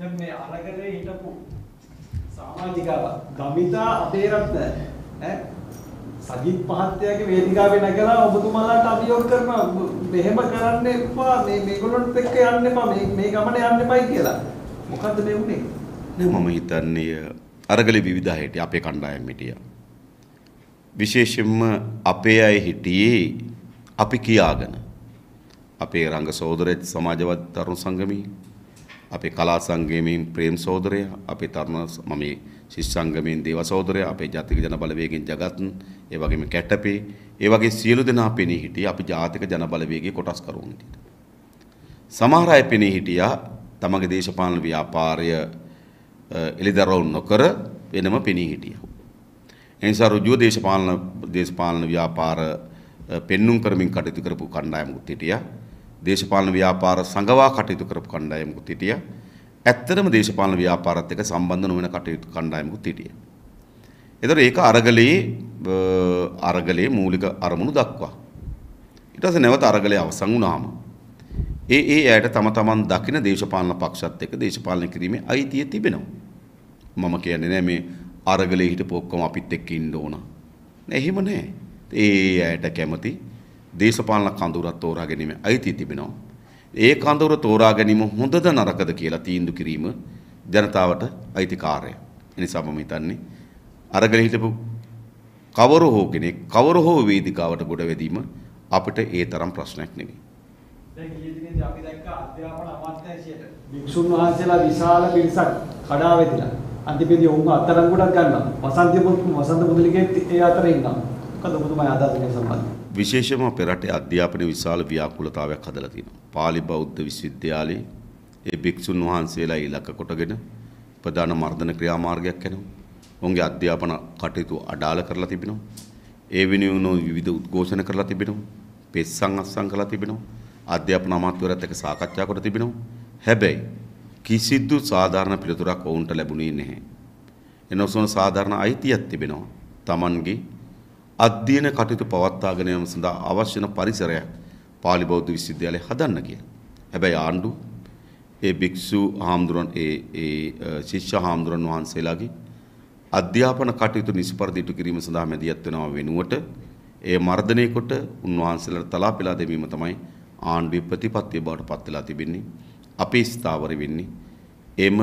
දැන් මේ අරගෙන හිටපු සමාජිකාව ගමිතා අපේරත්න ඈ සජිත් මහත්තයාගේ වේදිකාවේ නැගලා ඔබතුමාලාට අභියෝග කරනවා මෙහෙම කරන්න එපා මේ මේගොල්ලොන්ට එක්ක යන්න එපා මේ මේ ගමන යන්න එපායි කියලා. මොකද්ද මේ වුනේ? නේ මම හිතන්නේ අරගලේ විවිධ හිටිය අපේ කණ්ඩායම් හිටියා. විශේෂයෙන්ම අපේ අය හිටියේ අපි කියාගෙන අපේ රංග සහෝදරයත් සමාජවත් තරුණ සංගමී අපේ කලා සංගමයෙන් ප්‍රේම් සෝදරය අපේ තරුණ මම ශිෂ්‍යංගමයෙන් දේව සෝදරය අපේ ජාතික ජන බලවේගෙන් ජගත්න් ඒ වගේම කැටපේ ඒ වගේ සියලු දෙනා පෙනී හිටියේ අපි ජාතික ජන බලවේගයේ කොටස්කරුවන් විදිහට. සමහර අය පෙනී හිටියා තමගේ දේශපාලන ව්‍යාපාරය එළිදරව් නොකර වෙනම පෙනී හිටියා. එනිසා ඍජුව දේශපාලන දේශපාලන ව්‍යාපාර පෙන්눔 කරමින් කටයුතු කරපු කණ්ඩායමකුත් හිටියා. දේශපාලන ව්‍යාපාර සංගවා කටයුතු කරපු කණ්ඩායමකුත් හිටියා. ඇත්තටම දේශපාලන ව්‍යාපාරත් එක්ක සම්බන්ධ නොවන කටයුතු කණ්ඩායමකුත් හිටියා. එතකොට ඒක අරගලයේ අරගලයේ මූලික අරමුණු දක්වා. ඊට පස්සේ නැවත අරගලය අවසන් වුණාම ඒ ඒ ඇයට තම තමන් දකින දේශපාලන පක්ෂත් එක්ක දේශපාලන කිරීමේ අයිතිය තිබෙනවා. මම කියන්නේ නෑ මේ අරගලේ හිටපු ඔක්කොම අපිත් එක්ක ඉන්න ඕන. එහෙම නෑ. ඒ ඇයට කැමති දේශපාලන කඳවුරක් තෝරා ගැනීම අයිතිය තිබෙනවා. ඒ කඳවුර තෝරා ගැනීම හොඳද නරකද කියලා තීන්දුව කිරීම ජනතාවට අයිති කාර්යය. එනිසා මම හිතන්නේ අරගෙන හිටපු කවර හෝ කෙනෙක් කවර හෝ වේදිකාවට ගොඩ වැදීම අපිට ඒ තරම් ප්‍රශ්නයක් නෙවෙයි. දැන් ඊයේ දිනේදී අපි දැක්කා අධ්‍යාපන අමාත්‍යාංශයට වික්ෂුන් වහන්සේලා විශාල පිරිසක් කඩා වැදිලා අන්තිමේදී ඔවුන් අත්අඩංගුවට ගන්නවා. වසන්ත මුදලිගේ ඒ අතර ඉන්නවා. මොකද ඔබතුමා ආදාතනේ සම්බන්ධ විශේෂම අපේ රටේ අධ්‍යාපන විශාල ව්‍යාකූලතාවයක් හදලා තියෙනවා. පාලි බෞද්ධ විශ්වවිද්‍යාලයේ ඒ භික්ෂුන් වහන්සේලා ඉලක්ක කොටගෙන ප්‍රධාන මර්ධන ක්‍රියාමාර්ගයක් කරනවා. ඔවුන්ගේ අධ්‍යාපන කටයුතු අඩාල කරලා තිබෙනවා. ඒ වෙනුවෙන් විවිධ උද්ඝෝෂණ කරලා තිබෙනවා. පෙස්සන් අස්සන් කරලා තිබෙනවා. අධ්‍යාපන අමාත්‍යවරයත් එක්ක සාකච්ඡා කරලා තිබෙනවා. හැබැයි කිසිදු සාධාරණ පිළිතුරක් ඔවුන්ට ලැබුණේ නැහැ. එනොසොන සාධාරණ අයිතියක් තිබෙනවා. Tamanගේ අධ්‍යයන කටයුතු පවත්වාගෙන යාම සඳහා අවශ්‍ය වන පරිසරයක් පාලි බෞද්ධ විශ්වවිද්‍යාලය හදන්න කියලා. හැබැයි ආණ්ඩුව ඒ භික්ෂු හාමුදුරන් ඒ ඒ ශිෂ්‍ය හාමුදුරන් වහන්සේලාගේ අධ්‍යාපන කටයුතු නිසිපරිදි ඉටු කිරීම සඳහා මැදිහත් වෙනව වෙනුවට ඒ මර්ධනය කොට උන්වහන්සේලාට තලා පෙළා දෙවීම තමයි ආණ්ඩුවේ ප්‍රතිපත්තිය බවට පත් වෙලා තිබෙන්නේ. අපේ ස්ථාවර වෙන්නේ. එම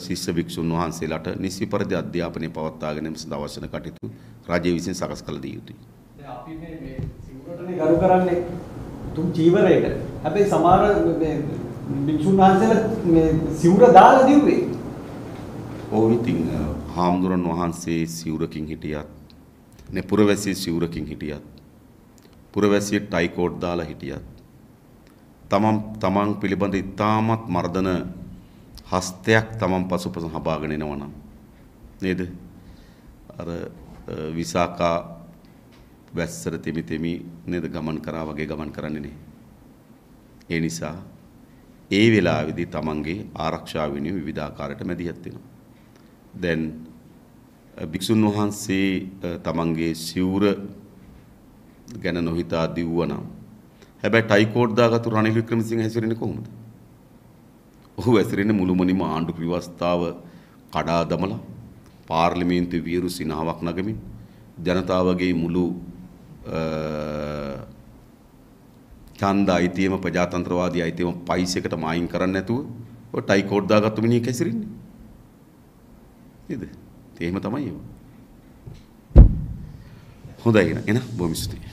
ශිෂ්‍ය භික්ෂුන් වහන්සේලාට නිසි පරිදි අධ්‍යාපනය පවත්වා ගැනීම සඳහා අවශ්‍ය කටයුතු රජය විසින් සකස් කළ දිය යුතුයි. දැන් අපි මේ මේ සිවුරටනේ ගරු කරන්නේ තුන් චීවරයට. හැබැයි සමහර මේ භික්ෂුන් වහන්සේලා මේ සිවුර දාලා දිව්වේ. ඔව් ඉතින් හාමුදුරන් වහන්සේ සිවුරකින් හිටියත් නේ පුරවැසියේ සිවුරකින් හිටියත් පුරවැසියේ ටයි කෝඩ් දාලා හිටියත් තමන් තමන් පිළිබඳ ඉතාමත් මර්ධන හස්තයක් තමන් පසුපස හබාගෙන එනවා නම් නේද? අර විසාකා වැස්සර තෙමි තෙමි නේද ගමන් කරා වගේ ගමන් කරන්නේ නේ. ඒ නිසා ඒ වෙලාවේදී තමන්ගේ ආරක්ෂාව වෙනුවෙන් විවිධාකාරයට මැදිහත් වෙනවා. දැන් භික්ෂුන් වහන්සේ තමන්ගේ සිවුර ගැන නොහිතා දිව්වනම් හැබැයි ටයිකෝඩ් දාගත්තු රනිල් වික්‍රමසිංහ හැසිරෙන්නේ කොහොමද? ඔහු ඇසිරෙන මුළුමනිම ආණ්ඩු ව්‍යවස්ථාව කඩා දමලා පාර්ලිමේන්තු වියරු සිනහාවක් නගමින් ජනතාවගේ මුළු ඡන්ද අයිතියම ප්‍රජාතන්ත්‍රවාදී අයිතියම පයිසෙකට මායින් කරන්න නැතුව ඔය ටයි කෝඩ් දාගත්තු මිනිහ කැසිරින්නේ නේද? ඒ එහෙම තමයි ඒක. හොඳයි එහෙනම් බොහොම ස්තුතියි.